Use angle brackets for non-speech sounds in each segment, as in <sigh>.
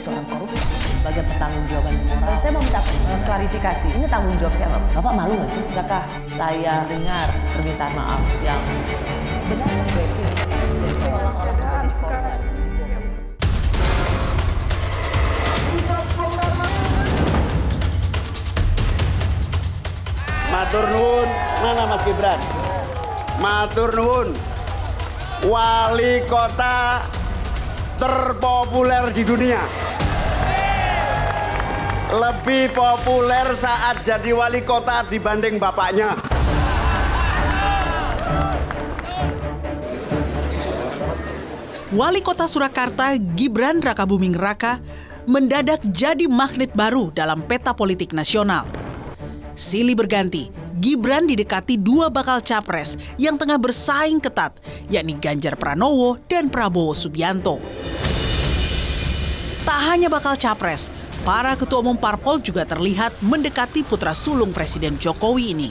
seorang koruptor sebagai pertanggung jawaban moral. Saya mau minta eh, klarifikasi, ini tanggung jawab siapa? Bapak malu nggak sih? Tidakkah saya dengar permintaan maaf yang benar terjadi? orang Matur nuwun, mana Mas Gibran? Matur nuwun. Wali Kota terpopuler di dunia. Lebih populer saat jadi wali kota dibanding bapaknya. Wali Kota Surakarta Gibran Rakabuming Raka mendadak jadi magnet baru dalam peta politik nasional. Sili berganti, Gibran didekati dua bakal capres yang tengah bersaing ketat, yakni Ganjar Pranowo dan Prabowo Subianto. Tak hanya bakal capres, para ketua umum parpol juga terlihat mendekati putra sulung Presiden Jokowi ini.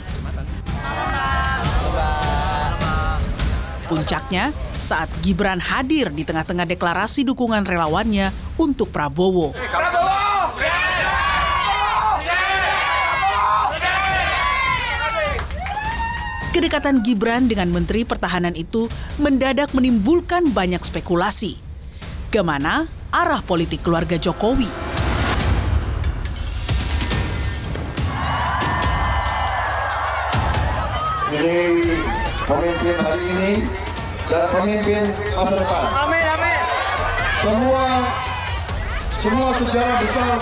Puncaknya saat Gibran hadir di tengah-tengah deklarasi dukungan relawannya untuk Prabowo. Prabowo! Kedekatan Gibran dengan Menteri Pertahanan itu mendadak menimbulkan banyak spekulasi. Kemana arah politik keluarga Jokowi? Jadi pemimpin hari ini dan pemimpin masa depan. Amin, amin. Semua semua sejarah besar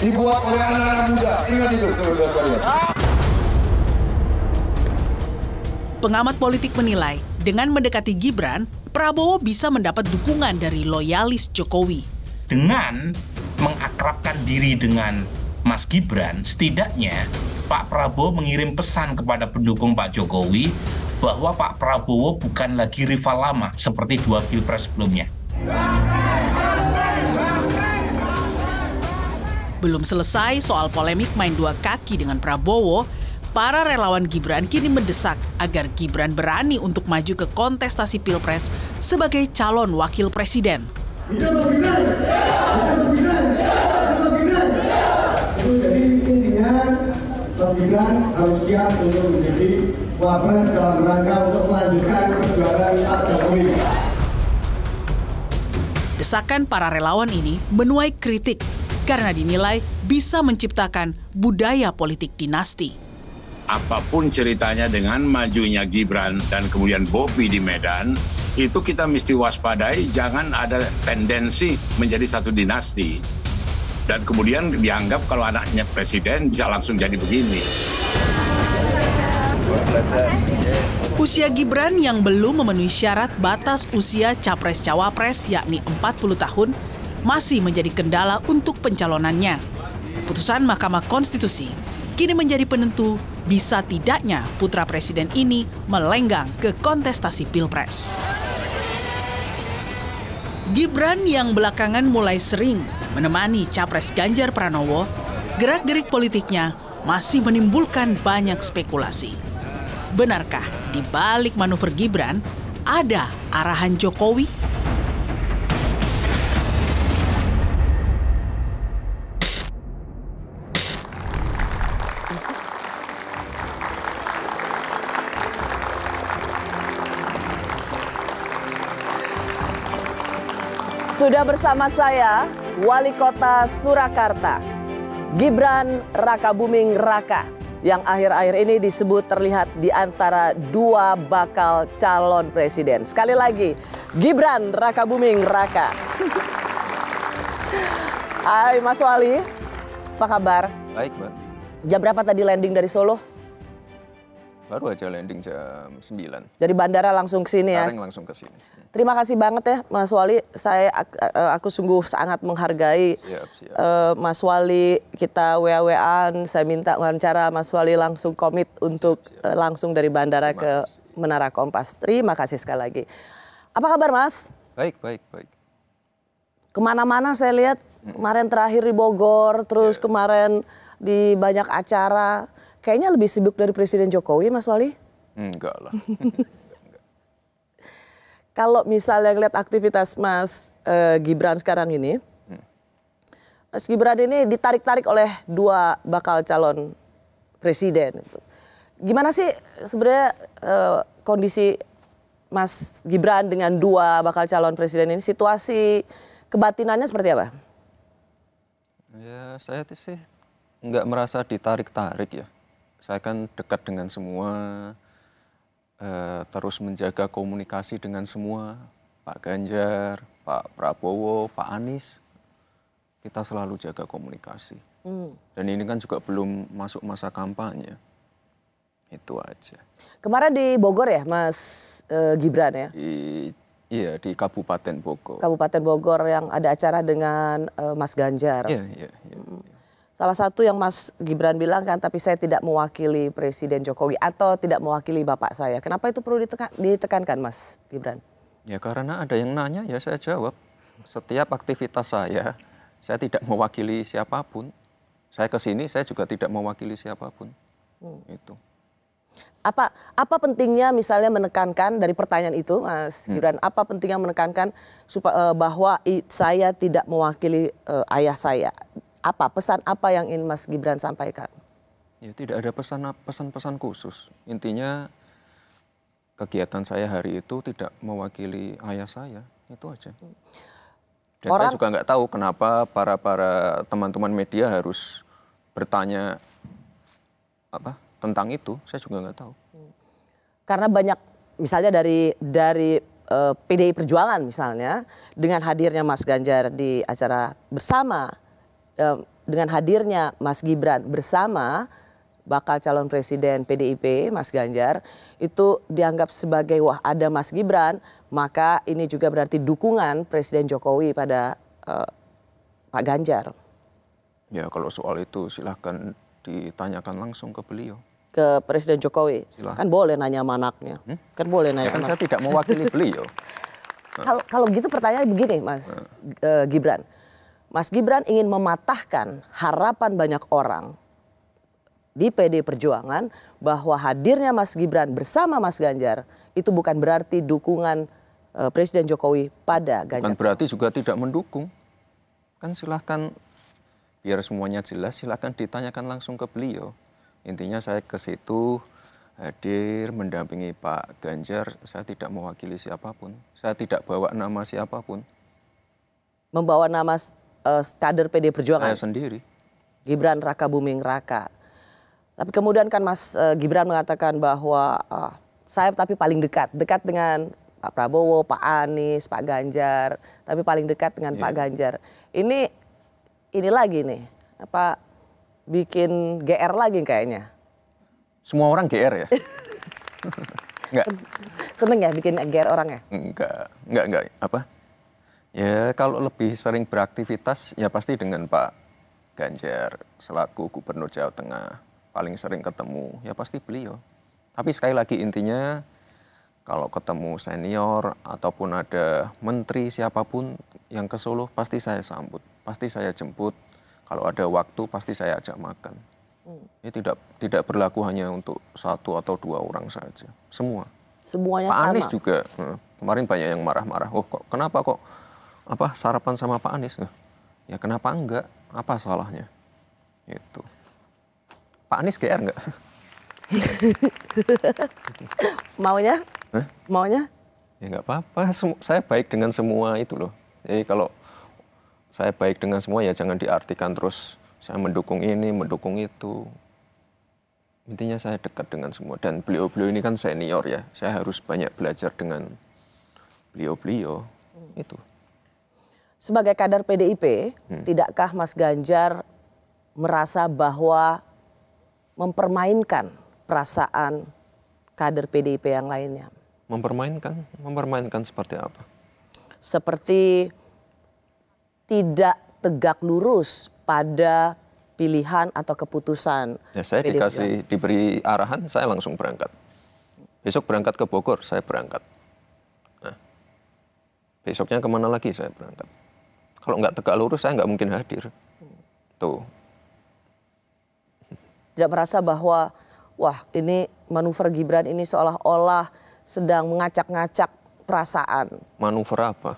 dibuat oleh anak-anak muda. Ingat itu, teman-teman. Pengamat politik menilai, dengan mendekati Gibran, Prabowo bisa mendapat dukungan dari loyalis Jokowi. Dengan mengakrabkan diri dengan Mas Gibran, setidaknya Pak Prabowo mengirim pesan kepada pendukung Pak Jokowi bahwa Pak Prabowo bukan lagi rival lama seperti dua pilpres sebelumnya. Belum selesai soal polemik main dua kaki dengan Prabowo, para relawan Gibran kini mendesak agar Gibran berani untuk maju ke kontestasi Pilpres sebagai calon wakil presiden. Gibran harus siap untuk menjadi wapres dalam rangka untuk melanjutkan perjuangan Pak Jokowi. Desakan para relawan ini menuai kritik karena dinilai bisa menciptakan budaya politik dinasti apapun ceritanya dengan majunya Gibran dan kemudian Bobi di Medan, itu kita mesti waspadai jangan ada tendensi menjadi satu dinasti. Dan kemudian dianggap kalau anaknya presiden bisa langsung jadi begini. Usia Gibran yang belum memenuhi syarat batas usia capres-cawapres yakni 40 tahun masih menjadi kendala untuk pencalonannya. Putusan Mahkamah Konstitusi kini menjadi penentu bisa tidaknya putra presiden ini melenggang ke kontestasi Pilpres. Gibran yang belakangan mulai sering menemani capres Ganjar Pranowo, gerak-gerik politiknya masih menimbulkan banyak spekulasi. Benarkah di balik manuver Gibran ada arahan Jokowi? bersama saya, Wali Kota Surakarta, Gibran Raka Buming Raka, yang akhir-akhir ini disebut terlihat di antara dua bakal calon presiden. Sekali lagi, Gibran Raka Buming Raka. Hai Mas Wali, apa kabar? Baik, Mbak. Jam berapa tadi landing dari Solo? Baru aja landing jam 9. Dari bandara langsung ke sini ya? Langsung ke sini. Terima kasih banget ya Mas Wali. Saya eh, eh, aku sungguh sangat menghargai siap, siap. Uh, Mas Wali. Kita wa wa Saya minta wawancara Mas Wali langsung komit untuk siap, siap. Uh, langsung dari bandara ke Menara Kompas. Terima kasih sekali lagi. Apa kabar Mas? Baik, baik, baik. Kemana-mana saya lihat kemarin terakhir di Bogor, terus yeah. kemarin di banyak acara. Kayaknya lebih sibuk dari Presiden Jokowi, Mas Wali? Enggak lah. <laughs> kalau misalnya lihat aktivitas Mas uh, Gibran sekarang ini, Mas Gibran ini ditarik-tarik oleh dua bakal calon presiden. Gimana sih sebenarnya uh, kondisi Mas Gibran dengan dua bakal calon presiden ini situasi kebatinannya seperti apa? Ya saya sih nggak merasa ditarik-tarik ya. Saya kan dekat dengan semua, Eh, terus menjaga komunikasi dengan semua Pak Ganjar, Pak Prabowo, Pak Anies, kita selalu jaga komunikasi. Hmm. Dan ini kan juga belum masuk masa kampanye. Itu aja. Kemarin di Bogor ya, Mas e, Gibran ya? Di, iya, di Kabupaten Bogor. Kabupaten Bogor yang ada acara dengan e, Mas Ganjar. Iya, iya. iya. Hmm. Salah satu yang Mas Gibran bilang kan, tapi saya tidak mewakili Presiden Jokowi atau tidak mewakili Bapak saya. Kenapa itu perlu ditekan, ditekankan Mas Gibran? Ya karena ada yang nanya ya saya jawab. Setiap aktivitas saya, saya tidak mewakili siapapun. Saya ke sini saya juga tidak mewakili siapapun. Hmm. Itu apa apa pentingnya misalnya menekankan dari pertanyaan itu Mas hmm. Gibran hmm. apa pentingnya menekankan supaya eh, bahwa saya tidak mewakili eh, ayah saya apa pesan apa yang ingin Mas Gibran sampaikan? Ya tidak ada pesan pesan-pesan khusus. Intinya kegiatan saya hari itu tidak mewakili ayah saya, itu aja. Hmm. Dan Orang... saya juga nggak tahu kenapa para para teman-teman media harus bertanya apa tentang itu. Saya juga nggak tahu. Hmm. Karena banyak misalnya dari dari eh, PDI Perjuangan misalnya dengan hadirnya Mas Ganjar di acara bersama dengan hadirnya Mas Gibran bersama bakal calon presiden PDIP Mas Ganjar itu dianggap sebagai wah ada Mas Gibran maka ini juga berarti dukungan Presiden Jokowi pada uh, Pak Ganjar. Ya kalau soal itu silahkan ditanyakan langsung ke beliau ke Presiden Jokowi. Silahkan. Kan boleh nanya sama anaknya. Hmm? Kan boleh nanya ya, kan saya tidak mewakili beliau. <laughs> Kalau kalau gitu pertanyaan begini Mas uh. Gibran. Mas Gibran ingin mematahkan harapan banyak orang di PD Perjuangan bahwa hadirnya Mas Gibran bersama Mas Ganjar itu bukan berarti dukungan uh, Presiden Jokowi pada Ganjar. Bukan berarti juga tidak mendukung. Kan silahkan biar semuanya jelas silahkan ditanyakan langsung ke beliau. Intinya saya ke situ hadir mendampingi Pak Ganjar, saya tidak mewakili siapapun. Saya tidak bawa nama siapapun. Membawa nama uh, kader PD Perjuangan. Saya sendiri. Gibran Raka Buming Raka. Tapi kemudian kan Mas uh, Gibran mengatakan bahwa uh, saya tapi paling dekat, dekat dengan Pak Prabowo, Pak Anies, Pak Ganjar, tapi paling dekat dengan yeah. Pak iya. Ganjar. Ini ini lagi nih, apa bikin GR lagi kayaknya? Semua orang GR ya? enggak. <laughs> Seneng ya bikin GR orang ya? Enggak, enggak, enggak. Apa? Ya kalau lebih sering beraktivitas ya pasti dengan Pak Ganjar selaku Gubernur Jawa Tengah paling sering ketemu ya pasti beliau. Tapi sekali lagi intinya kalau ketemu senior ataupun ada menteri siapapun yang ke Solo pasti saya sambut, pasti saya jemput. Kalau ada waktu pasti saya ajak makan. Hmm. Ini tidak tidak berlaku hanya untuk satu atau dua orang saja, semua. Semuanya Pak sama. Anies juga eh, kemarin banyak yang marah-marah. Oh kok kenapa kok apa sarapan sama Pak Anies ya kenapa enggak apa salahnya itu Pak Anies GR enggak <laughs> maunya Hah? maunya ya nggak apa-apa saya baik dengan semua itu loh jadi kalau saya baik dengan semua ya jangan diartikan terus saya mendukung ini mendukung itu intinya saya dekat dengan semua dan beliau-beliau ini kan senior ya saya harus banyak belajar dengan beliau-beliau hmm. itu sebagai kader PDIP, hmm. tidakkah Mas Ganjar merasa bahwa mempermainkan perasaan kader PDIP yang lainnya? Mempermainkan? Mempermainkan seperti apa? Seperti tidak tegak lurus pada pilihan atau keputusan. Ya, saya PDIP. dikasih diberi arahan, saya langsung berangkat. Besok berangkat ke Bogor, saya berangkat. Nah, besoknya kemana lagi saya berangkat. Kalau nggak tegak lurus saya nggak mungkin hadir. Tuh. Tidak merasa bahwa wah ini manuver Gibran ini seolah-olah sedang mengacak-ngacak perasaan. Manuver apa?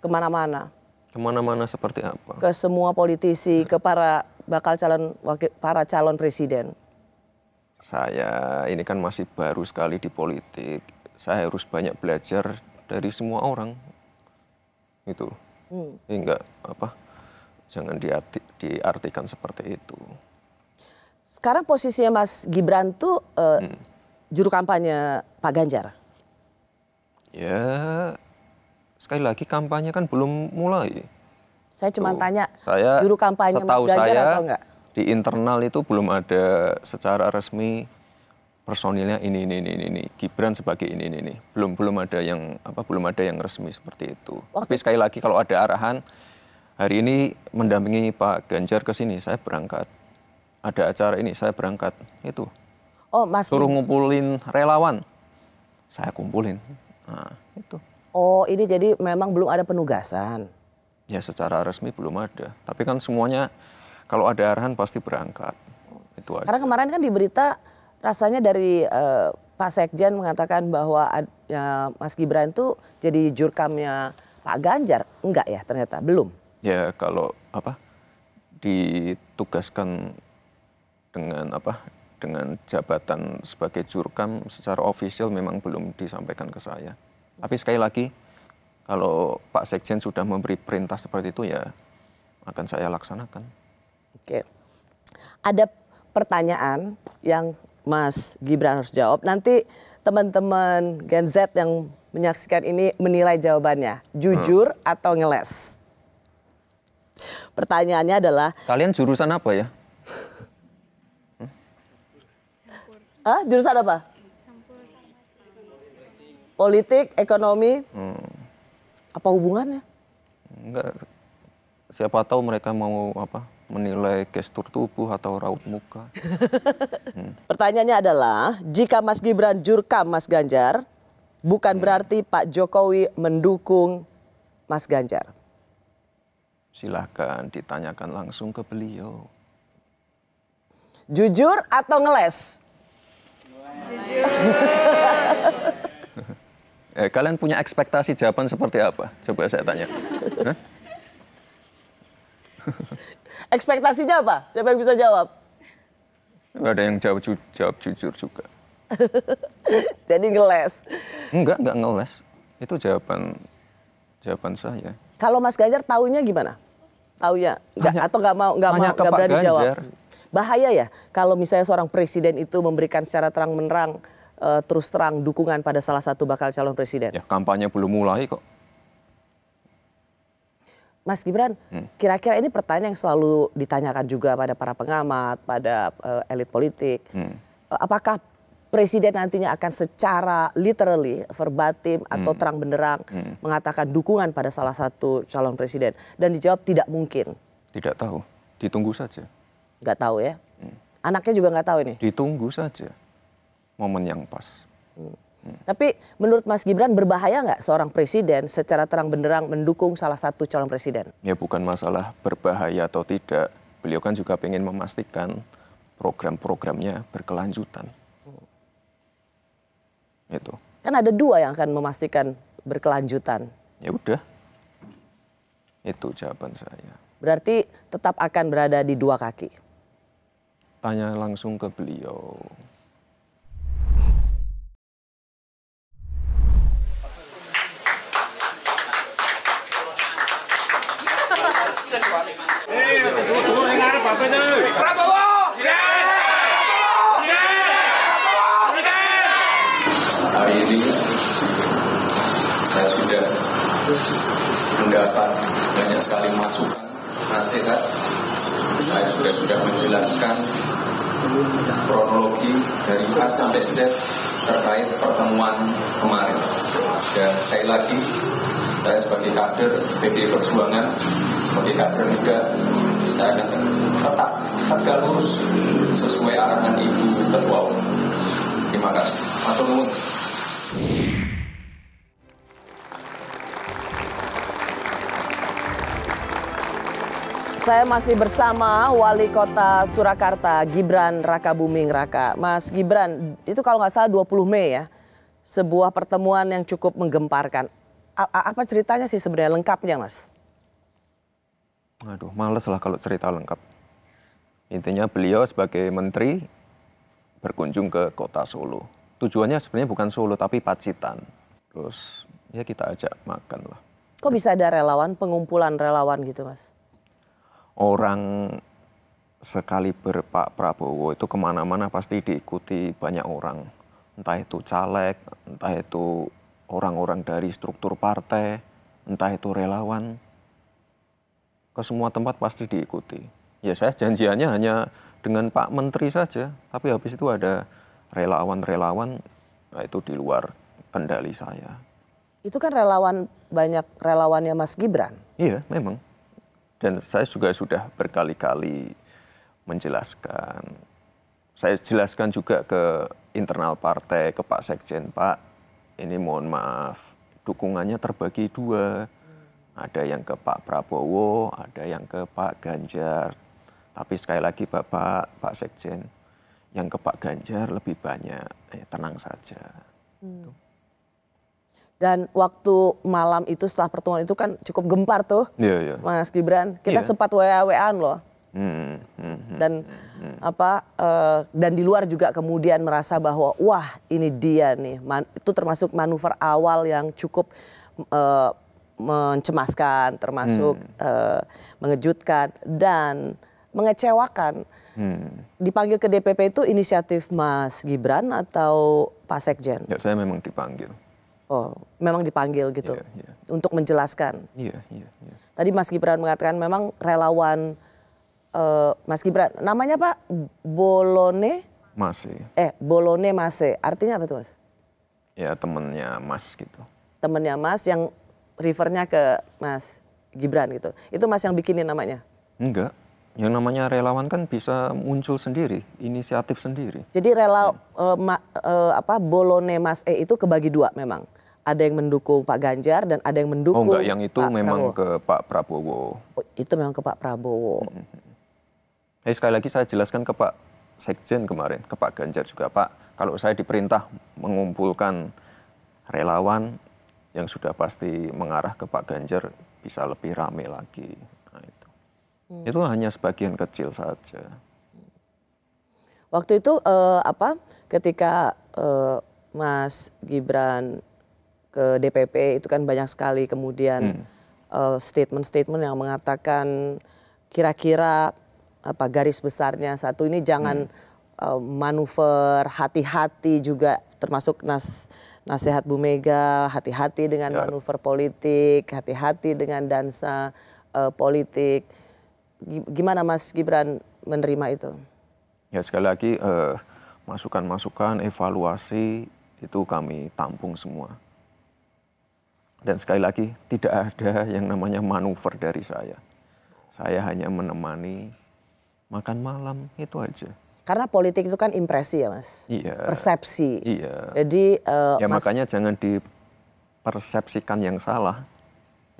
Kemana-mana. Kemana-mana seperti apa? Ke semua politisi, ke para bakal calon wakil, para calon presiden. Saya ini kan masih baru sekali di politik. Saya harus banyak belajar dari semua orang. Gitu. Hmm. Ini enggak apa jangan diarti, diartikan seperti itu. Sekarang posisinya Mas Gibran tuh uh, hmm. juru kampanye Pak Ganjar. Ya sekali lagi kampanye kan belum mulai. Saya cuma tanya saya juru kampanye Mas Ganjar saya, atau enggak? Di internal itu belum ada secara resmi personilnya ini ini ini ini Gibran sebagai ini ini ini belum belum ada yang apa belum ada yang resmi seperti itu Waktu... tapi sekali lagi kalau ada arahan hari ini mendampingi Pak Ganjar ke sini saya berangkat ada acara ini saya berangkat itu oh mas suruh ngumpulin relawan saya kumpulin nah itu oh ini jadi memang belum ada penugasan ya secara resmi belum ada tapi kan semuanya kalau ada arahan pasti berangkat itu aja. karena kemarin kan diberita berita rasanya dari uh, Pak Sekjen mengatakan bahwa uh, Mas Gibran itu jadi jurkamnya Pak Ganjar, enggak ya ternyata belum. Ya kalau apa ditugaskan dengan apa dengan jabatan sebagai jurkam secara ofisial memang belum disampaikan ke saya. Tapi sekali lagi kalau Pak Sekjen sudah memberi perintah seperti itu ya akan saya laksanakan. Oke. Ada pertanyaan yang Mas Gibran harus jawab. Nanti teman-teman Gen Z yang menyaksikan ini menilai jawabannya. Jujur hmm. atau ngeles? Pertanyaannya adalah... Kalian jurusan apa ya? hmm? Ah, jurusan apa? Politik, ekonomi. Hmm. Apa hubungannya? Enggak. Siapa tahu mereka mau apa? menilai gestur tubuh atau raut muka. <laughs> hmm. Pertanyaannya adalah, jika Mas Gibran jurkam Mas Ganjar, bukan hmm. berarti Pak Jokowi mendukung Mas Ganjar. Silahkan ditanyakan langsung ke beliau. Jujur atau ngeles? Jujur. <laughs> eh, kalian punya ekspektasi jawaban seperti apa? Coba saya tanya. <laughs> Ekspektasinya apa? Siapa yang bisa jawab? Gak ada yang jawab, ju jawab jujur juga. <laughs> Jadi ngeles? Enggak, enggak ngeles. Itu jawaban jawaban saya. Kalau Mas Ganjar taunya gimana? Taunya enggak atau nggak mau nggak mau nggak berani Ganjar. jawab? Bahaya ya kalau misalnya seorang presiden itu memberikan secara terang menerang uh, eh, terus terang dukungan pada salah satu bakal calon presiden. Ya kampanye belum mulai kok. Mas Gibran, hmm. kira-kira hmm. ini pertanyaan yang selalu ditanyakan juga pada para pengamat, pada uh, elit politik. Hmm. Eh, apakah presiden nantinya akan secara literally verbatim hmm. atau terang benderang hmm. mengatakan dukungan pada salah satu calon presiden dan dijawab tidak mungkin? Tidak tahu, ditunggu saja. Gak tahu ya. Hmm. Anaknya juga nggak tahu ini. Ditunggu saja momen yang pas. Hmm. Tapi menurut Mas Gibran berbahaya nggak seorang presiden secara terang benderang mendukung salah satu calon presiden? Ya bukan masalah berbahaya atau tidak. Beliau kan juga ingin memastikan program-programnya berkelanjutan. Hmm. Itu. Kan ada dua yang akan memastikan berkelanjutan. Ya udah. Itu jawaban saya. Berarti tetap akan berada di dua kaki. Tanya langsung ke beliau. Hari ini saya sudah mendapat banyak sekali masukan, nasihat. Saya sudah sudah menjelaskan kronologi dari A sampai Z terkait pertemuan kemarin. Dan saya lagi, saya sebagai kader PD Perjuangan sebagai kader juga saya akan tetap tegak lurus sesuai arahan ibu ketua umum. Terima kasih. Atau Saya masih bersama Wali Kota Surakarta, Gibran Raka Buming Raka. Mas Gibran, itu kalau nggak salah 20 Mei ya, sebuah pertemuan yang cukup menggemparkan. A apa ceritanya sih sebenarnya lengkapnya, Mas? Aduh, males lah kalau cerita lengkap. Intinya beliau sebagai menteri berkunjung ke kota Solo. Tujuannya sebenarnya bukan Solo tapi Pacitan. Terus ya kita ajak makan lah. Kok bisa ada relawan, pengumpulan relawan gitu mas? Orang sekali berpak Prabowo itu kemana-mana pasti diikuti banyak orang. Entah itu caleg, entah itu orang-orang dari struktur partai, entah itu relawan ke semua tempat pasti diikuti. Ya saya janjiannya hanya dengan Pak Menteri saja, tapi habis itu ada relawan-relawan nah itu di luar kendali saya. Itu kan relawan banyak relawannya Mas Gibran. Iya, memang. Dan saya juga sudah berkali-kali menjelaskan. Saya jelaskan juga ke internal partai, ke Pak Sekjen, Pak, ini mohon maaf, dukungannya terbagi dua ada yang ke Pak Prabowo, ada yang ke Pak Ganjar. Tapi sekali lagi Bapak, Pak Sekjen, yang ke Pak Ganjar lebih banyak, eh, tenang saja. Hmm. Gitu. Dan waktu malam itu setelah pertemuan itu kan cukup gempar tuh, yeah, yeah. Mas Gibran. Kita yeah. sempat wa an loh. Hmm, hmm, hmm, hmm, dan hmm. hmm. apa uh, dan di luar juga kemudian merasa bahwa wah ini dia nih man, itu termasuk manuver awal yang cukup uh, mencemaskan, termasuk hmm. uh, mengejutkan dan mengecewakan. Hmm. Dipanggil ke DPP itu inisiatif Mas Gibran atau Pak Sekjen? Ya, saya memang dipanggil. Oh, memang dipanggil gitu yeah, yeah. untuk menjelaskan. Iya, yeah, yeah, yeah. Tadi Mas Gibran mengatakan memang relawan uh, Mas Gibran. Namanya Pak Bolone Mase. Eh, Bolone Mase. Artinya apa tuh, Mas? Ya, temennya Mas gitu. Temennya Mas yang refernya ke Mas Gibran gitu. Itu Mas yang bikinin namanya? Enggak. Yang namanya relawan kan bisa muncul sendiri, inisiatif sendiri. Jadi rela hmm. uh, ma, uh, apa bolone Mas E itu kebagi dua memang. Ada yang mendukung Pak Ganjar dan ada yang mendukung. Oh enggak, yang itu Pak memang Prabowo. ke Pak Prabowo. Oh, itu memang ke Pak Prabowo. Hmm. hmm, hmm. Eh, sekali lagi saya jelaskan ke Pak Sekjen kemarin, ke Pak Ganjar juga, Pak. Kalau saya diperintah mengumpulkan relawan yang sudah pasti mengarah ke Pak Ganjar bisa lebih rame lagi. Nah, itu. Hmm. itu hanya sebagian kecil saja. Waktu itu eh, apa? Ketika eh, Mas Gibran ke DPP itu kan banyak sekali kemudian statement-statement hmm. eh, yang mengatakan kira-kira apa garis besarnya satu ini jangan hmm. eh, manuver hati-hati juga termasuk Nas nasihat Bu Mega, hati-hati dengan ya. manuver politik, hati-hati dengan dansa uh, politik. Gimana Mas Gibran menerima itu? Ya sekali lagi masukan eh, masukan-masukan, evaluasi itu kami tampung semua. Dan sekali lagi tidak ada yang namanya manuver dari saya. Saya hanya menemani makan malam itu aja. Karena politik itu kan impresi ya mas, iya, persepsi. Iya. Jadi uh, ya mas, makanya jangan dipersepsikan yang salah.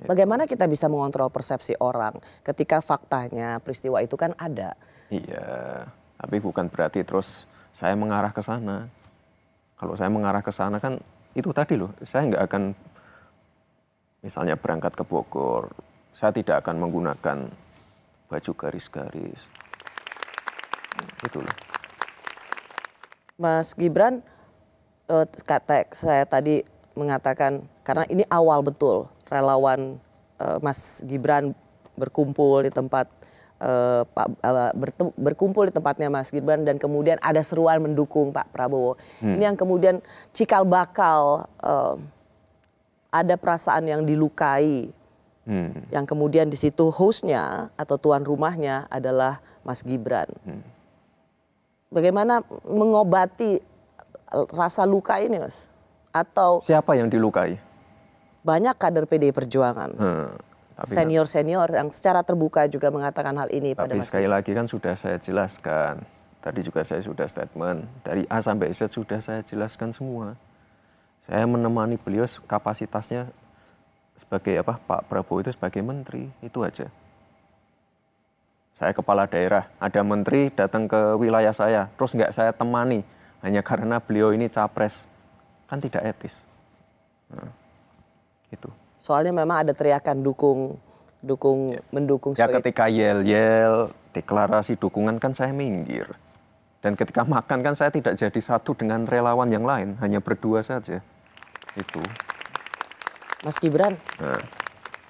Bagaimana kita bisa mengontrol persepsi orang ketika faktanya peristiwa itu kan ada? Iya, tapi bukan berarti terus saya mengarah ke sana. Kalau saya mengarah ke sana kan itu tadi loh, saya nggak akan misalnya berangkat ke Bogor, saya tidak akan menggunakan baju garis-garis. Itu Mas Gibran, eh, kata saya tadi mengatakan karena ini awal betul relawan eh, Mas Gibran berkumpul di tempat eh, Pak berkumpul di tempatnya Mas Gibran dan kemudian ada seruan mendukung Pak Prabowo. Hmm. Ini yang kemudian cikal bakal ada perasaan yang dilukai. Hmm. Yang kemudian di situ hostnya atau tuan rumahnya adalah Mas Gibran. Hmm. Bagaimana mengobati rasa luka ini, Mas? Atau siapa yang dilukai? Banyak kader PDI Perjuangan. Hmm. Senior-senior yang secara terbuka juga mengatakan hal ini tapi pada Mas. sekali lagi kan sudah saya jelaskan. Tadi juga saya sudah statement dari A sampai Z sudah saya jelaskan semua. Saya menemani beliau kapasitasnya sebagai apa Pak Prabowo itu sebagai menteri itu aja saya kepala daerah, ada menteri datang ke wilayah saya, terus nggak saya temani hanya karena beliau ini capres, kan tidak etis. Nah, itu. Soalnya memang ada teriakan dukung, dukung, ya. mendukung. Ya ketika yel-yel, deklarasi dukungan kan saya minggir. Dan ketika makan kan saya tidak jadi satu dengan relawan yang lain, hanya berdua saja. Itu. Mas Gibran, nah.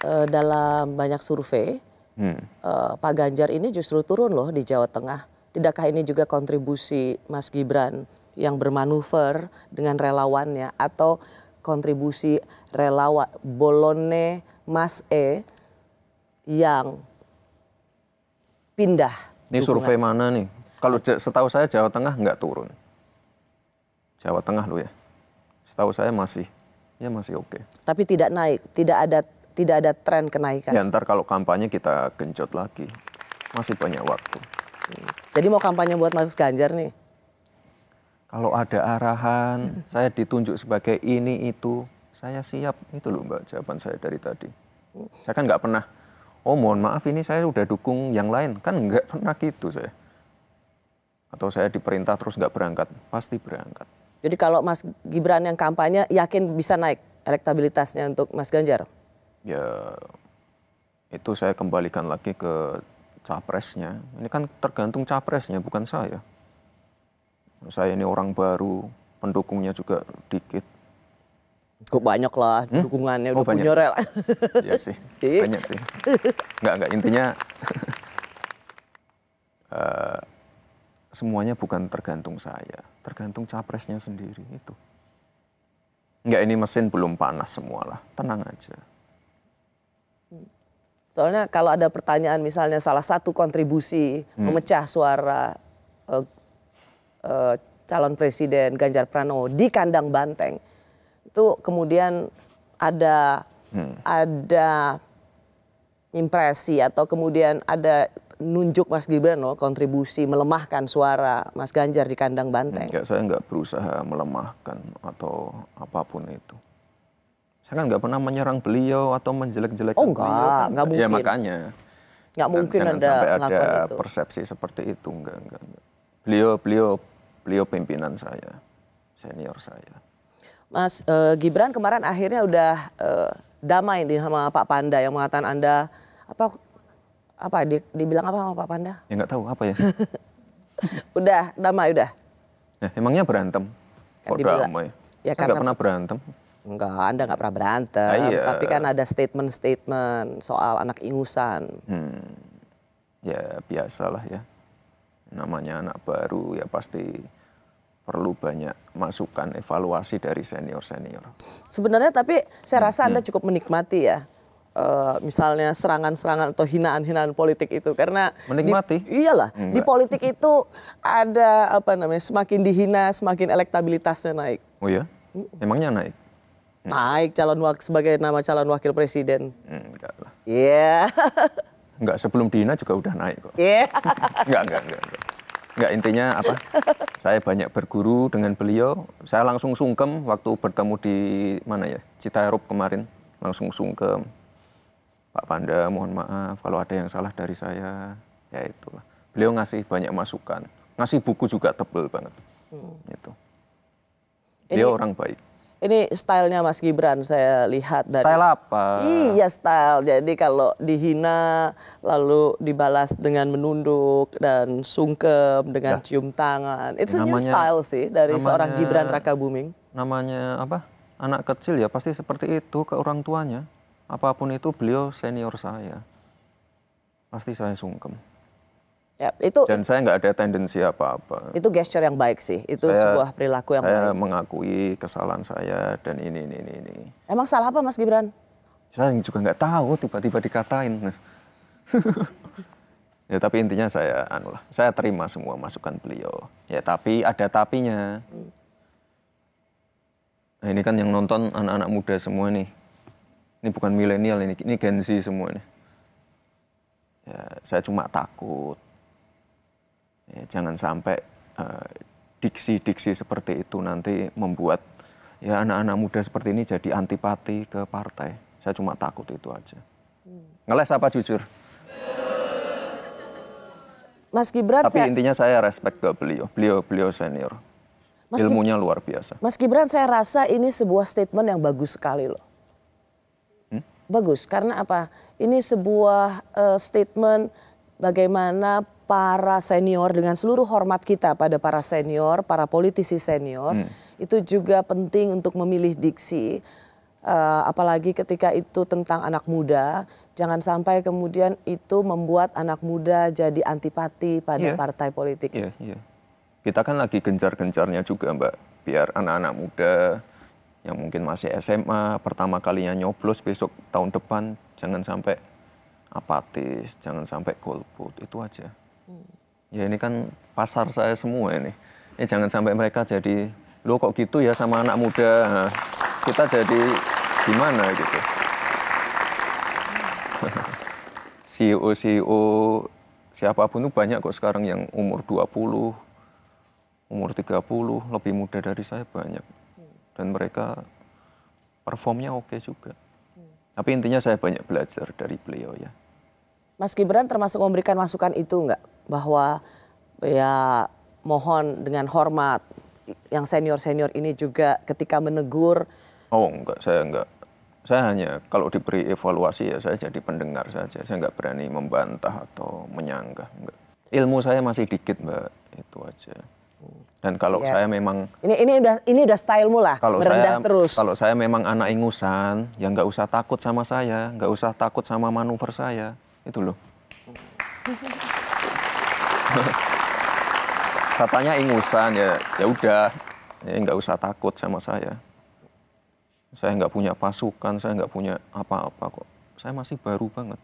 Eh, dalam banyak survei hmm. uh, Pak Ganjar ini justru turun loh di Jawa Tengah. Tidakkah ini juga kontribusi Mas Gibran yang bermanuver dengan relawannya atau kontribusi relawan Bolone Mas E yang pindah? Ini survei mana nih? Kalau setahu saya Jawa Tengah nggak turun. Jawa Tengah loh ya. Setahu saya masih ya masih oke. Okay. Tapi tidak naik, tidak ada tidak ada tren kenaikan. Ya ntar kalau kampanye kita kencot lagi, masih banyak waktu. Jadi mau kampanye buat Mas Ganjar nih? Kalau ada arahan, <laughs> saya ditunjuk sebagai ini itu, saya siap. Itu loh Mbak jawaban saya dari tadi. Saya kan nggak pernah, oh mohon maaf ini saya udah dukung yang lain. Kan nggak pernah gitu saya. Atau saya diperintah terus nggak berangkat, pasti berangkat. Jadi kalau Mas Gibran yang kampanye yakin bisa naik elektabilitasnya untuk Mas Ganjar? ya itu saya kembalikan lagi ke capresnya. Ini kan tergantung capresnya, bukan saya. Saya ini orang baru, pendukungnya juga dikit. Kok banyak lah hmm? dukungannya, oh, udah banyak. punya rel. Iya sih, <laughs> iya. banyak sih. Enggak, enggak, intinya uh, <laughs> semuanya bukan tergantung saya, tergantung capresnya sendiri itu. Enggak, ini mesin belum panas semualah tenang aja. Soalnya kalau ada pertanyaan misalnya salah satu kontribusi hmm. memecah suara uh, uh, calon presiden Ganjar Pranowo di kandang Banteng itu kemudian ada hmm. ada impresi atau kemudian ada nunjuk Mas Gibran loh kontribusi melemahkan suara Mas Ganjar di kandang Banteng. Enggak, saya nggak berusaha melemahkan atau apapun itu saya kan nggak pernah menyerang beliau atau menjelek-jelekkan oh, enggak, beliau kan. nggak ya, mungkin ya makanya Enggak kan mungkin Anda ada sampai ada itu. persepsi seperti itu enggak, enggak enggak beliau beliau beliau pimpinan saya senior saya Mas e, Gibran kemarin akhirnya udah e, damai sama Pak Panda yang mengatakan anda apa apa di, dibilang apa sama Pak Panda ya nggak tahu apa ya <laughs> udah damai udah ya, emangnya berantem kan kok dibilang. damai ya, kan karena nggak pernah berantem Enggak, Anda nggak pernah berantem. Ah, iya. Tapi kan ada statement-statement soal anak ingusan. Hmm. Ya biasalah ya. Namanya anak baru ya pasti perlu banyak masukan evaluasi dari senior-senior. Sebenarnya tapi saya hmm, rasa hmm. Anda cukup menikmati ya. Uh, misalnya serangan-serangan atau hinaan-hinaan politik itu karena menikmati di, iyalah Enggak. di politik itu ada apa namanya semakin dihina semakin elektabilitasnya naik oh ya emangnya naik Hmm. naik calon wakil sebagai nama calon wakil presiden? Hmm, enggak lah. Iya. Yeah. <laughs> enggak sebelum Dina juga udah naik kok. Iya. Yeah. <laughs> enggak, enggak, enggak, enggak. Enggak intinya apa? saya banyak berguru dengan beliau. Saya langsung sungkem waktu bertemu di mana ya? Citarup kemarin. Langsung sungkem. Pak Panda, mohon maaf kalau ada yang salah dari saya. Ya itulah. Beliau ngasih banyak masukan. Ngasih buku juga tebel banget. Hmm. Itu. Dia Ini... orang baik ini stylenya Mas Gibran saya lihat dari Style apa? Iya style. Jadi kalau dihina lalu dibalas dengan menunduk dan sungkem dengan ya. cium tangan. Itu namanya, new style sih dari namanya, seorang Gibran Raka Buming. Namanya apa? Anak kecil ya pasti seperti itu ke orang tuanya. Apapun itu beliau senior saya. Pasti saya sungkem. Ya, itu dan saya nggak ada tendensi apa-apa. Itu gesture yang baik sih. Itu saya, sebuah perilaku yang saya baik. mengakui kesalahan saya dan ini ini ini ini. Emang salah apa Mas Gibran? Saya juga nggak tahu tiba-tiba dikatain. <laughs> ya tapi intinya saya anu lah, saya terima semua masukan beliau. Ya tapi ada tapinya. Nah, ini kan yang nonton anak-anak muda semua nih. Ini bukan milenial ini, ini Gen Z semua nih. Ya, saya cuma takut Ya, jangan sampai eh, diksi-diksi uh, seperti itu nanti membuat ya anak-anak muda seperti ini jadi antipati ke partai. Saya cuma takut itu aja. Hmm. Ngeles apa jujur? Mas Gibran Tapi saya... intinya saya respect ke beliau. Beliau beliau senior. Mas Ilmunya Gibran, luar biasa. Mas Gibran saya rasa ini sebuah statement yang bagus sekali loh. Hmm? Bagus karena apa? Ini sebuah uh, statement bagaimana para senior dengan seluruh hormat kita pada para senior, para politisi senior, hmm. itu juga penting untuk memilih diksi. Uh, apalagi ketika itu tentang anak muda, jangan sampai kemudian itu membuat anak muda jadi antipati pada yeah. partai politik. Yeah, yeah. Kita kan lagi gencar-gencarnya juga, Mbak, biar anak-anak muda yang mungkin masih SMA pertama kalinya nyoblos besok tahun depan jangan sampai apatis, jangan sampai golput, itu aja. Hmm. Ya ini kan pasar saya semua ini. Ini ya, jangan sampai mereka jadi, lo kok gitu ya sama anak muda, nah, kita jadi gimana gitu. <laughs> CEO-CEO e siapapun itu banyak kok sekarang yang umur 20, umur 30, lebih muda dari saya banyak. Hmm. Dan mereka performnya oke juga. Hmm. Tapi intinya saya banyak belajar dari beliau ya. Mas Gibran termasuk memberikan masukan itu enggak? Bahwa ya mohon dengan hormat yang senior-senior ini juga ketika menegur. Oh enggak, saya enggak. Saya hanya kalau diberi evaluasi ya saya jadi pendengar saja. Saya enggak berani membantah atau menyanggah. Enggak. Ilmu saya masih dikit mbak, itu aja. Dan kalau ya. saya memang ini ini udah ini udah stylemu lah kalau merendah saya, terus. Kalau saya memang anak ingusan, ya nggak usah takut sama saya, nggak usah takut sama manuver saya itu loh. Katanya ingusan ya, ya udah, ya nggak usah takut sama saya. Saya nggak punya pasukan, saya nggak punya apa-apa kok. Saya masih baru banget.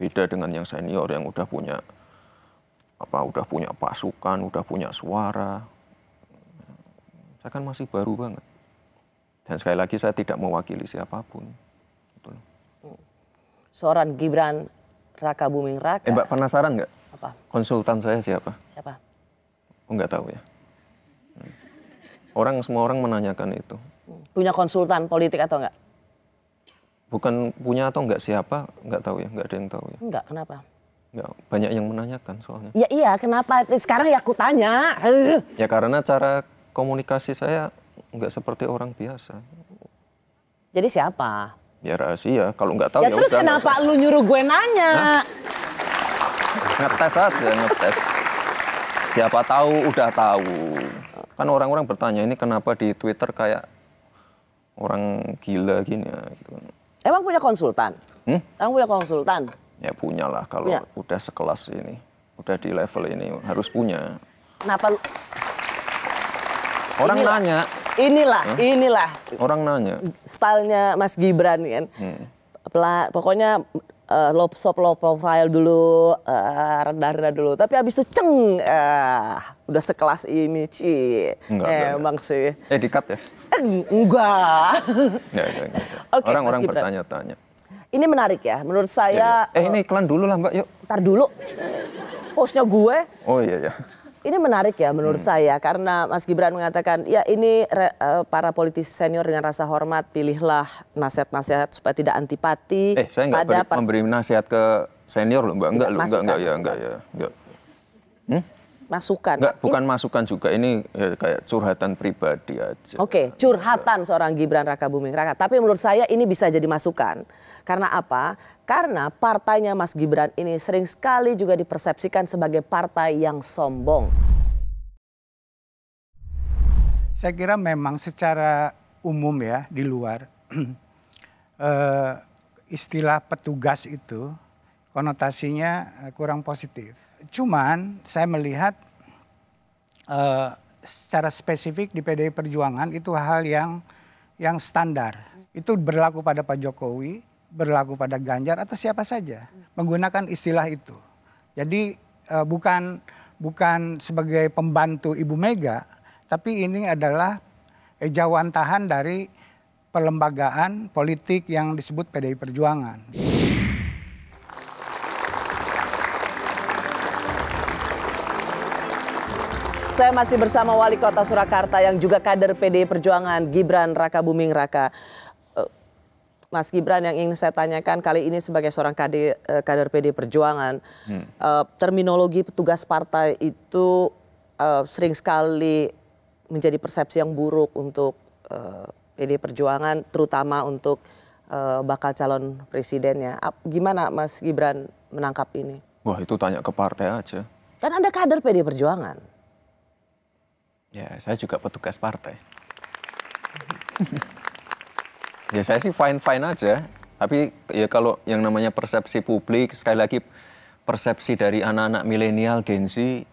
Beda dengan yang senior yang udah punya apa, udah punya pasukan, udah punya suara. Saya kan masih baru banget. Dan sekali lagi saya tidak mewakili siapapun. Gitu seorang Gibran Raka Buming Raka. Eh, Mbak penasaran nggak? Apa? Konsultan saya siapa? Siapa? Oh, nggak tahu ya. Hmm. Orang semua orang menanyakan itu. Hmm. Punya konsultan politik atau enggak? Bukan punya atau enggak siapa, enggak tahu ya, enggak ada yang tahu ya. Enggak, kenapa? Enggak, banyak yang menanyakan soalnya. Ya iya, kenapa? Eh, sekarang ya aku tanya. Eh. Ya karena cara komunikasi saya enggak seperti orang biasa. Jadi siapa? Eh, ya rahasia, kalau nggak tahu ya, ya terus udah, kenapa lu nyuruh gue nanya? Nah, Ngetes aja, ngetes. Siapa tahu udah tahu. Kan orang-orang bertanya ini kenapa di Twitter kayak orang gila gini ya gitu. Kan. Emang punya konsultan? Hmm? Emang punya konsultan? Ya punya lah kalau punya. udah sekelas ini, udah di level ini harus punya. Kenapa Orang Inilah. nanya, inilah, inilah. Orang nanya. Stylenya Mas Gibran kan. Hmm. pokoknya uh, eh, low sop low profile dulu, uh, rendah-rendah dulu. Tapi abis itu ceng, uh, udah sekelas ini, ci. Enggak, eh, enggak, emang sih. Eh, dikat ya? Eh, enggak. enggak, <laughs> Orang-orang Okay, Orang-orang bertanya-tanya. Ini menarik ya, menurut iya, iya. saya. Ya, ya. Eh, ini iklan dulu lah Mbak, yuk. Ntar dulu. Hostnya gue. Oh iya, iya. Ini menarik ya menurut hmm. saya karena Mas Gibran mengatakan ya ini re, uh, para politisi senior dengan rasa hormat pilihlah nasihat-nasihat supaya tidak antipati. Eh saya nggak pada memberi nasihat ke senior loh mbak, enggak, enggak, enggak, enggak, ya, enggak, ya, enggak masukan. Enggak, bukan masukan juga ini ya, kayak curhatan pribadi aja. Oke, okay, curhatan seorang Gibran Raka Buming Raka. Tapi menurut saya ini bisa jadi masukan. Karena apa? Karena partainya Mas Gibran ini sering sekali juga dipersepsikan sebagai partai yang sombong. Saya kira memang secara umum ya di luar <clears throat> eh, istilah petugas itu konotasinya eh, kurang positif cuman saya melihat uh, secara spesifik di PDI Perjuangan itu hal yang yang standar. Itu berlaku pada Pak Jokowi, berlaku pada Ganjar atau siapa saja menggunakan istilah itu. Jadi uh, bukan bukan sebagai pembantu Ibu Mega, tapi ini adalah tahan dari pelembagaan politik yang disebut PDI Perjuangan. Saya masih bersama Wali Kota Surakarta yang juga kader PD Perjuangan Gibran Raka Buming Raka. Eh, Mas Gibran yang ingin saya tanyakan kali ini sebagai seorang eh, kader, kader PD Perjuangan, hmm. Eh, terminologi petugas partai itu sering sekali menjadi persepsi yang buruk untuk PD Perjuangan, terutama untuk bakal calon presidennya. Gimana Mas Gibran menangkap ini? Wah itu tanya ke partai aja. Kan Anda kader PD Perjuangan. Ya, saya juga petugas partai. <laughs> ya saya sih fine-fine aja. Tapi ya kalau yang namanya persepsi publik, sekali lagi persepsi dari anak-anak milenial Gen Z,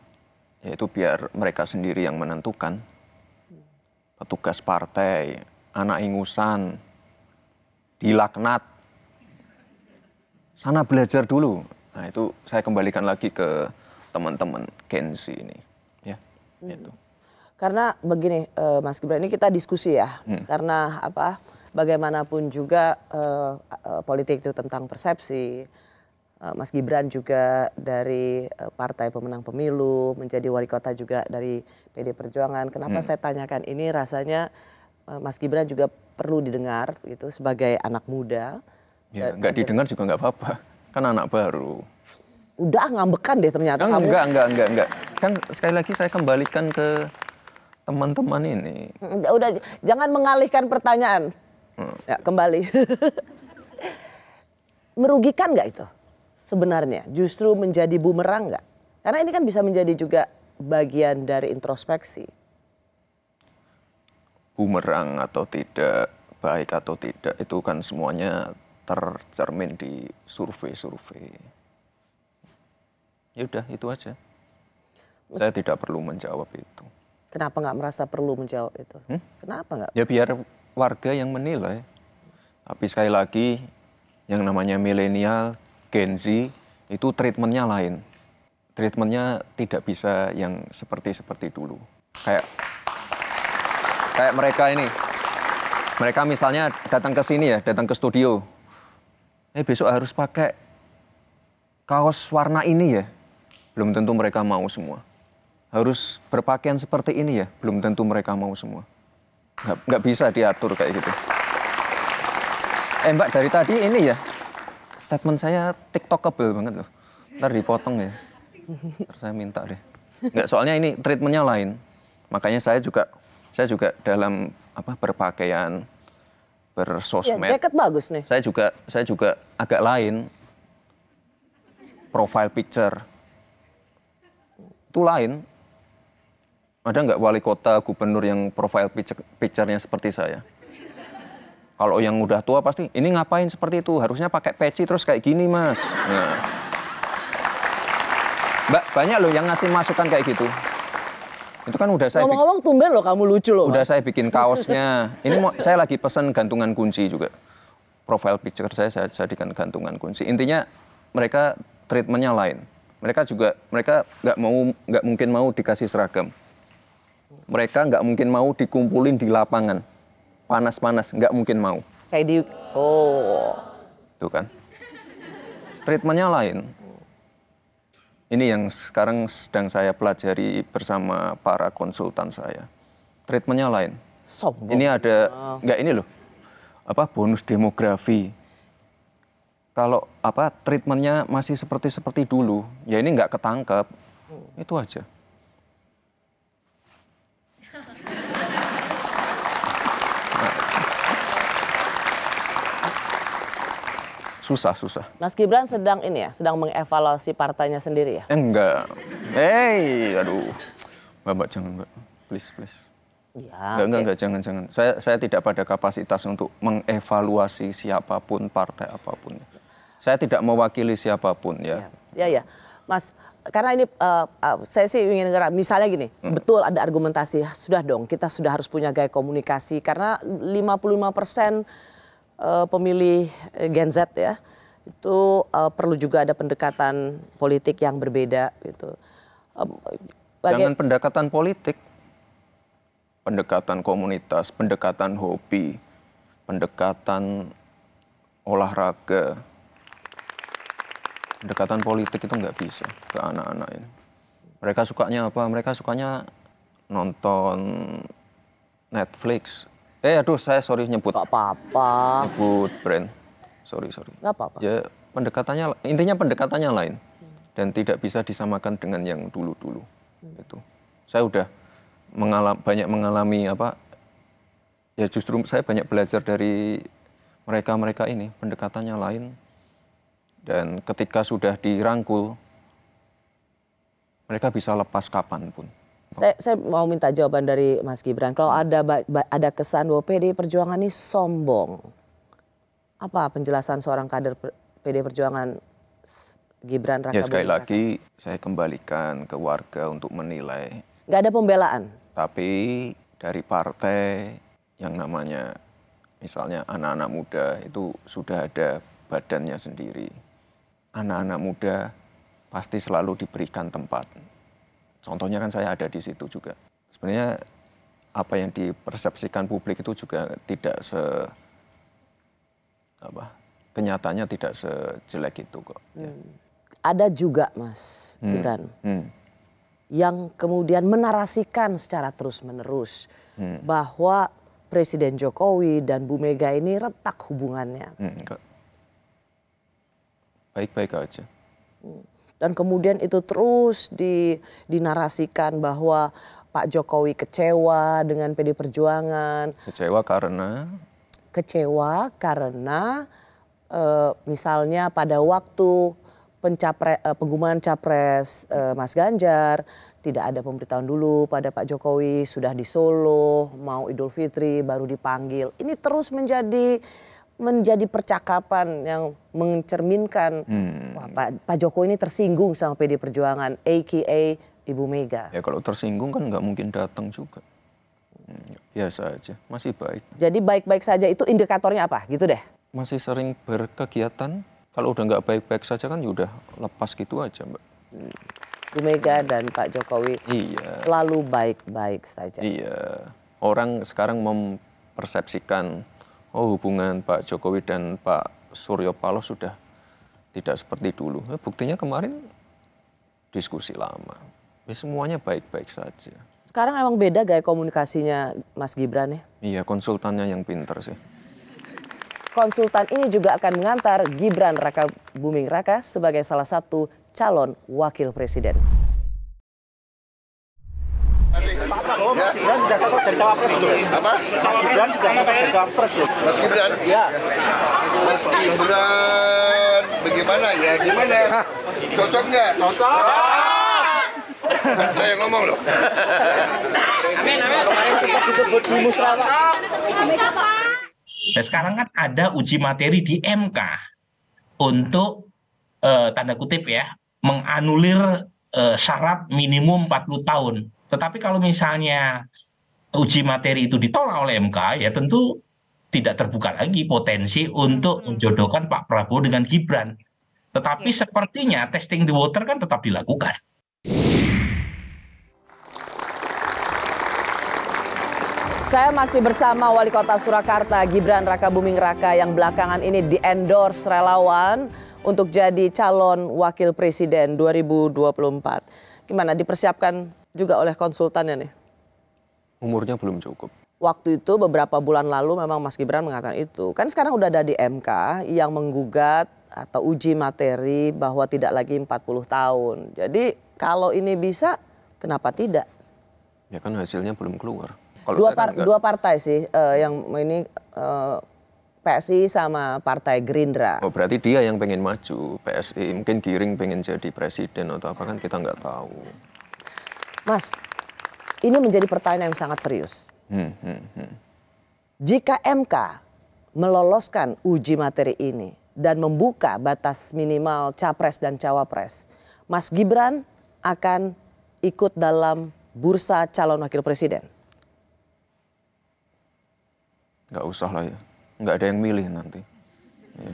yaitu biar mereka sendiri yang menentukan. Petugas partai, anak ingusan, dilaknat. Sana belajar dulu. Nah itu saya kembalikan lagi ke teman-teman Gen Z ini. Ya, hmm. itu. Karena begini, uh, Mas Gibran ini kita diskusi ya, hmm. karena apa? Bagaimanapun juga uh, uh, politik itu tentang persepsi. Uh, Mas Gibran juga dari uh, partai pemenang pemilu, menjadi wali kota juga dari PD Perjuangan. Kenapa hmm. saya tanyakan ini? Rasanya uh, Mas Gibran juga perlu didengar itu sebagai anak muda. Ya, nggak didengar juga nggak apa-apa, kan anak baru udah ngambekan deh ternyata enggak, kamu. Enggak, enggak, enggak, enggak. Kan sekali lagi saya kembalikan ke teman-teman ini. Udah, jangan mengalihkan pertanyaan. Hmm. Ya, kembali. <laughs> Merugikan nggak itu sebenarnya? Justru menjadi bumerang nggak? Karena ini kan bisa menjadi juga bagian dari introspeksi. Bumerang atau tidak, baik atau tidak, itu kan semuanya tercermin di survei-survei. Ya udah, itu aja. Saya tidak perlu menjawab itu. Kenapa nggak merasa perlu menjawab itu? Hmm? Kenapa nggak? Ya biar warga yang menilai. Tapi sekali lagi, yang namanya milenial, Gen Z, itu treatmentnya lain. Treatmentnya tidak bisa yang seperti-seperti dulu. Kayak kayak mereka ini. Mereka misalnya datang ke sini ya, datang ke studio. Eh besok harus pakai kaos warna ini ya. Belum tentu mereka mau semua harus berpakaian seperti ini ya, belum tentu mereka mau semua. Nggak, nggak bisa diatur kayak gitu. Eh mbak, dari tadi ini ya, statement saya tiktokable banget loh. Ntar dipotong ya. Ntar saya minta deh. Nggak, soalnya ini treatmentnya lain. Makanya saya juga saya juga dalam apa berpakaian ya, bersosmed. Ya, jaket bagus nih. Saya juga saya juga agak lain. Profile picture. Itu lain, ada nggak wali kota, gubernur yang profile picture, nya seperti saya? Kalau yang udah tua pasti, ini ngapain seperti itu? Harusnya pakai peci terus kayak gini, Mas. Nah. Mbak, banyak loh yang ngasih masukan kayak gitu. Itu kan udah saya... Ngomong-ngomong tumben loh kamu lucu loh. Udah mas. saya bikin kaosnya. Ini mau, saya lagi pesen gantungan kunci juga. Profile picture saya saya jadikan gantungan kunci. Intinya mereka treatmentnya lain. Mereka juga mereka nggak mau nggak mungkin mau dikasih seragam mereka nggak mungkin mau dikumpulin di lapangan panas-panas nggak mungkin mau kayak di oh itu kan treatmentnya lain ini yang sekarang sedang saya pelajari bersama para konsultan saya treatmentnya lain Sombong. ini ada ah. nggak ini loh apa bonus demografi kalau apa treatmentnya masih seperti seperti dulu ya ini nggak ketangkep itu aja Susah, susah. Mas Gibran sedang ini ya, sedang mengevaluasi partainya sendiri ya? Enggak. Hei, aduh. Mbak, jangan, mbak. Please, please. Ya, enggak, enggak, jangan, jangan. Saya, saya tidak pada kapasitas untuk mengevaluasi siapapun, partai apapun. Saya tidak mewakili siapapun ya. Ya, ya. ya. Mas, karena ini uh, uh, saya sih ingin negara misalnya gini, hmm. betul ada argumentasi, sudah dong kita sudah harus punya gaya komunikasi karena 55 persen uh, pemilih Gen Z ya itu uh, perlu juga ada pendekatan politik yang berbeda gitu. Um, bagi... Jangan pendekatan politik, pendekatan komunitas, pendekatan hobi, pendekatan olahraga, pendekatan politik itu nggak bisa ke anak-anak ini. Mereka sukanya apa? Mereka sukanya nonton Netflix, Eh aduh saya sorry nyebut. Gak apa-apa. Nyebut brand. Sorry sorry. Gak apa-apa. Ya pendekatannya intinya pendekatannya lain dan tidak bisa disamakan dengan yang dulu-dulu. Hmm. Itu. Saya udah mengalam, banyak mengalami apa ya justru saya banyak belajar dari mereka-mereka ini pendekatannya lain dan ketika sudah dirangkul mereka bisa lepas kapanpun. Saya, saya mau minta jawaban dari Mas Gibran. Kalau ada ada kesan bahwa PD Perjuangan ini sombong, apa penjelasan seorang kader PD Perjuangan Gibran Raka? Ya sekali Raka. lagi saya kembalikan ke warga untuk menilai. Gak ada pembelaan. Tapi dari partai yang namanya misalnya anak-anak muda itu sudah ada badannya sendiri. Anak-anak muda pasti selalu diberikan tempat Contohnya kan saya ada di situ juga. Sebenarnya apa yang dipersepsikan publik itu juga tidak se apa kenyataannya tidak sejelek itu kok. Ya. Hmm. Ada juga Mas hmm. Gibran hmm. yang kemudian menarasikan secara terus menerus hmm. bahwa Presiden Jokowi dan Bu Mega ini retak hubungannya. Hmm, Baik-baik hmm. aja. Hmm dan kemudian itu terus di, dinarasikan bahwa Pak Jokowi kecewa dengan PD Perjuangan. Kecewa karena? Kecewa karena e, misalnya pada waktu pencapre, e, pengumuman capres e, Mas Ganjar tidak ada pemberitahuan dulu pada Pak Jokowi sudah di Solo mau Idul Fitri baru dipanggil. Ini terus menjadi menjadi percakapan yang mencerminkan hmm. wah Pak, Pak Jokowi ini tersinggung sama PD Perjuangan, AKA Ibu Mega. Ya kalau tersinggung kan nggak mungkin datang juga. Hmm, ya, biasa aja, masih baik. Jadi baik-baik saja itu indikatornya apa gitu deh? Masih sering berkegiatan, kalau udah nggak baik-baik saja kan ya udah lepas gitu aja mbak. Ibu Mega dan Pak Jokowi iya. selalu baik-baik saja. Iya, orang sekarang mempersepsikan oh hubungan Pak Jokowi dan Pak Suryo Paloh sudah tidak seperti dulu. Ya, buktinya kemarin diskusi lama. Ya, semuanya baik-baik saja. Sekarang emang beda gaya komunikasinya Mas Gibran ya? Iya, konsultannya yang pinter sih. Konsultan ini juga akan mengantar Gibran Raka Buming Raka sebagai salah satu calon wakil presiden. Oh, ya. Mas Gibran sudah cocok jadi cawapres loh. Apa? Mas Gibran sudah cocok jadi cawapres loh. Ya. Mas Gibran? Iya. Mas Gibran bagaimana ya? Gimana? Cocok nggak? Cocok. Kan saya ngomong loh. Amin, amin. Kemarin sempat disebut di musyawarah. Nah, sekarang kan ada uji materi di MK untuk eh, tanda kutip ya menganulir eh, syarat minimum 40 tahun tetapi kalau misalnya uji materi itu ditolak oleh mk ya tentu tidak terbuka lagi potensi untuk hmm. menjodohkan pak prabowo dengan gibran tetapi sepertinya testing the water kan tetap dilakukan Saya masih bersama Wali Kota Surakarta Gibran Raka Buming Raka yang belakangan ini diendorse relawan untuk jadi calon wakil presiden 2024. Gimana dipersiapkan juga oleh konsultannya nih? Umurnya belum cukup. Waktu itu beberapa bulan lalu memang Mas Gibran mengatakan itu. Kan sekarang udah ada di MK yang menggugat atau uji materi bahwa tidak lagi 40 tahun. Jadi kalau ini bisa kenapa tidak? Ya kan hasilnya belum keluar. Kalau dua, kan par enggak. dua partai sih uh, yang ini uh, eh, PSI sama Partai Gerindra. Oh berarti dia yang pengen maju PSI mungkin Giring pengen jadi presiden atau apa kan kita nggak tahu. Mas, ini menjadi pertanyaan yang sangat serius. Hmm, hmm, hmm. Jika MK meloloskan uji materi ini dan membuka batas minimal capres dan cawapres, Mas Gibran akan ikut dalam bursa calon wakil presiden? Gak usah lah ya, gak ada yang milih nanti. Ya.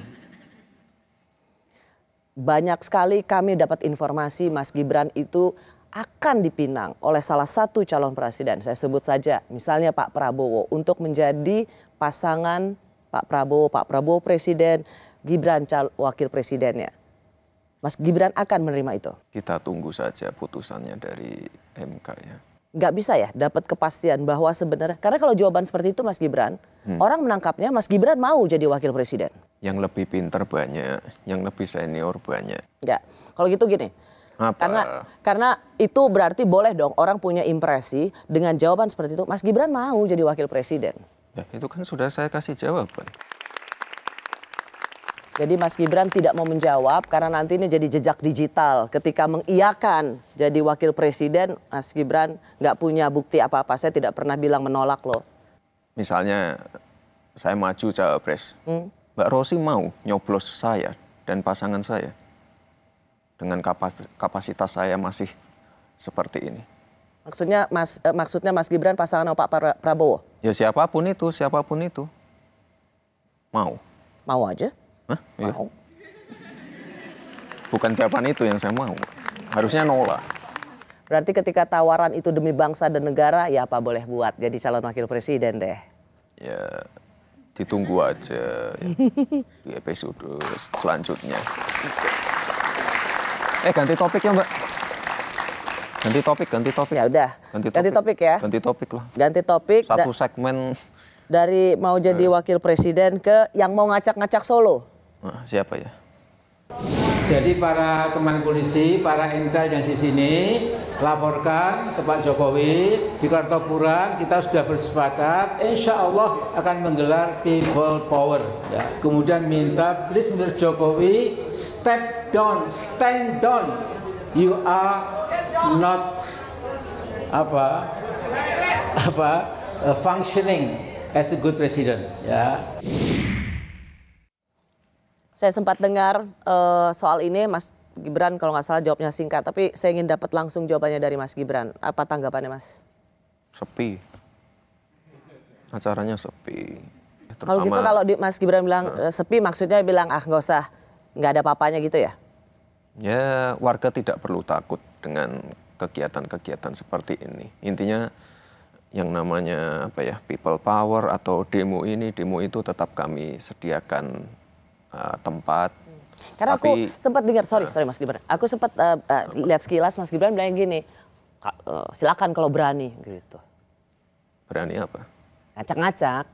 Banyak sekali kami dapat informasi Mas Gibran itu akan dipinang oleh salah satu calon presiden, saya sebut saja misalnya Pak Prabowo, untuk menjadi pasangan Pak Prabowo, Pak Prabowo presiden, Gibran cal wakil presidennya. Mas Gibran akan menerima itu? Kita tunggu saja putusannya dari MK ya. Nggak bisa ya dapat kepastian bahwa sebenarnya, karena kalau jawaban seperti itu Mas Gibran, hmm. orang menangkapnya Mas Gibran mau jadi wakil presiden. Yang lebih pinter banyak, yang lebih senior banyak. Nggak, kalau gitu gini, apa? Karena karena itu berarti boleh dong orang punya impresi dengan jawaban seperti itu. Mas Gibran mau jadi wakil presiden. Ya, itu kan sudah saya kasih jawaban. Jadi Mas Gibran tidak mau menjawab karena nanti ini jadi jejak digital. Ketika mengiakan jadi wakil presiden, Mas Gibran nggak punya bukti apa-apa. Saya tidak pernah bilang menolak loh. Misalnya saya maju cawapres, hmm? Mbak Rosi mau nyoblos saya dan pasangan saya dengan kapasitas, saya masih seperti ini. Maksudnya Mas eh, maksudnya Mas Gibran pasangan Pak Prabowo? Ya siapapun itu, siapapun itu. Mau. Mau aja? Hah? Iya. Mau. Bukan jawaban itu yang saya mau. Harusnya nolak. Berarti ketika tawaran itu demi bangsa dan negara, ya apa boleh buat jadi calon wakil presiden deh. Ya ditunggu aja ya. <laughs> di episode selanjutnya. Eh ganti topik ya Mbak. Ganti topik, ganti topik. Ya udah. Ganti topik, ganti topik ya. Ganti topik lah. Ganti topik. Satu segmen. Dari mau jadi eh. wakil presiden ke yang mau ngacak-ngacak Solo. Nah, siapa ya? Jadi para teman polisi, para intel yang di sini laporkan ke Pak Jokowi di Kartopuran kita sudah bersepakat insya Allah akan menggelar people power ya. kemudian minta please Mr. Jokowi step down, stand down. You are not apa apa uh, functioning as a good resident. Ya. Saya sempat dengar uh, soal ini, Mas Gibran kalau nggak salah jawabnya singkat, tapi saya ingin dapat langsung jawabannya dari Mas Gibran. Apa tanggapannya Mas? Sepi. Acaranya sepi. Oh gitu, Terutama... Kalau gitu kalau Mas Gibran bilang nah. sepi, maksudnya bilang ah nggak usah, nggak ada papanya gitu ya? ya warga tidak perlu takut dengan kegiatan-kegiatan seperti ini. Intinya yang namanya apa ya people power atau demo ini demo itu tetap kami sediakan uh, tempat. Karena Tapi, aku sempat dengar sorry ah. sorry Mas Gibran, aku sempat uh, uh, lihat sekilas Mas Gibran bilang gini, uh, silakan kalau berani gitu. Berani apa? Ngacak-ngacak.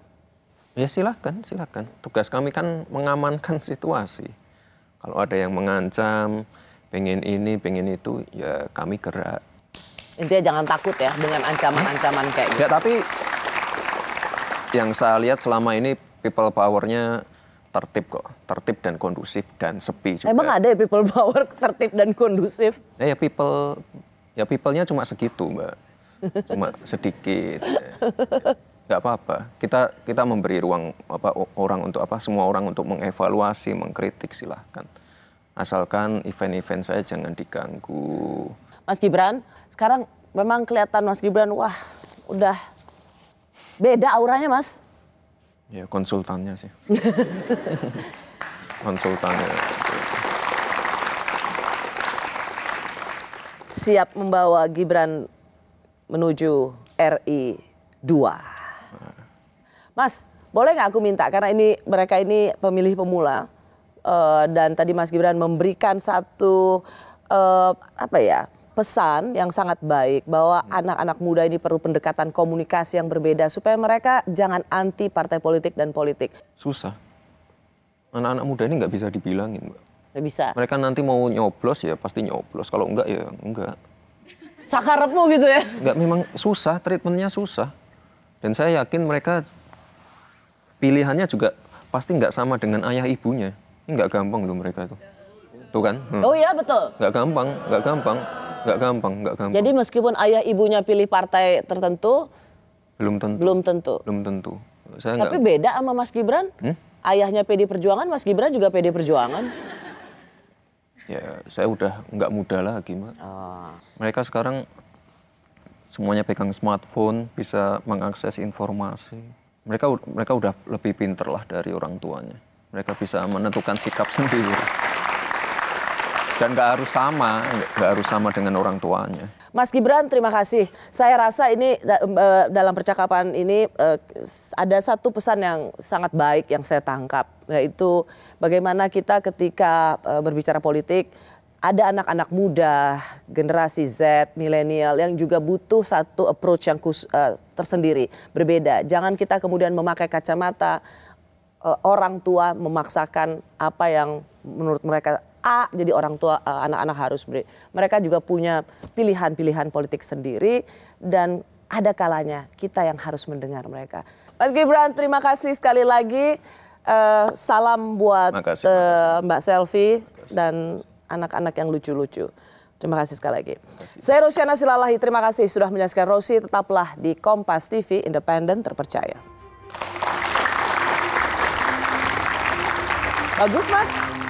Ya silakan silakan. Tugas kami kan mengamankan <laughs> situasi. Kalau ada yang mengancam, pengen ini, pengen itu, ya kami gerak. Intinya jangan takut ya dengan ancaman-ancaman kayak gitu. Ya tapi yang saya lihat selama ini people powernya tertib kok, tertib dan kondusif dan sepi juga. Emang ada ya people power <laughs> tertib dan kondusif? Ya, ya people, ya people-nya cuma segitu mbak, cuma sedikit. ya. <laughs> nggak apa-apa. Kita kita memberi ruang apa orang untuk apa semua orang untuk mengevaluasi, mengkritik silahkan. Asalkan event-event saya jangan diganggu. Mas Gibran, sekarang memang kelihatan Mas Gibran wah udah beda auranya Mas. Ya konsultannya sih. <laughs> konsultannya. Siap membawa Gibran menuju RI 2. Mas, boleh nggak aku minta karena ini mereka ini pemilih pemula uh, dan tadi Mas Gibran memberikan satu uh, apa ya pesan yang sangat baik bahwa hmm. anak-anak hmm. muda ini perlu pendekatan komunikasi yang berbeda supaya mereka jangan anti partai politik dan politik. Susah. Anak-anak muda ini nggak bisa dibilangin, Mbak. Nggak bisa. Mereka nanti mau nyoblos ya pasti nyoblos. Kalau enggak ya enggak. Sakarepmu gitu ya? Enggak, memang susah. Treatmentnya susah. Dan saya yakin mereka pilihannya juga pasti nggak sama dengan ayah ibunya. Ini nggak gampang loh mereka itu. Tuh kan? Hmm. Oh iya betul. Nggak gampang, nggak gampang, nggak gampang, nggak gampang. Jadi meskipun ayah ibunya pilih partai tertentu, belum tentu. Belum tentu. Belum tentu. Saya Tapi gak... beda sama Mas Gibran. Hmm? Ayahnya PD Perjuangan, Mas Gibran juga PD Perjuangan. Ya, saya udah nggak muda lagi, Mas. Oh. Ah. Mereka sekarang semuanya pegang smartphone, bisa mengakses informasi mereka mereka udah lebih pinter lah dari orang tuanya. Mereka bisa menentukan sikap <laughs> sendiri. Dan gak harus sama, nggak harus sama dengan orang tuanya. Mas Gibran, terima kasih. Saya rasa ini eh, dalam percakapan ini eh, ada satu pesan yang sangat baik yang saya tangkap, yaitu bagaimana kita ketika eh, berbicara politik ada anak-anak muda, generasi Z, milenial yang juga butuh satu approach yang khusus tersendiri, berbeda. Jangan kita kemudian memakai kacamata uh, orang tua memaksakan apa yang menurut mereka A jadi orang tua eh, anak-anak uh, harus beri. Mereka juga punya pilihan-pilihan politik sendiri dan ada kalanya kita yang harus mendengar mereka. Mas Gibran, terima kasih sekali lagi. Uh, salam buat makasih, uh, makasih. Mbak Selfie dan anak-anak yang lucu-lucu. Terima kasih sekali lagi. Kasih. Saya Rosiana Silalahi, terima kasih sudah menyaksikan Rosi. Tetaplah di Kompas TV, independen, terpercaya. Bagus mas.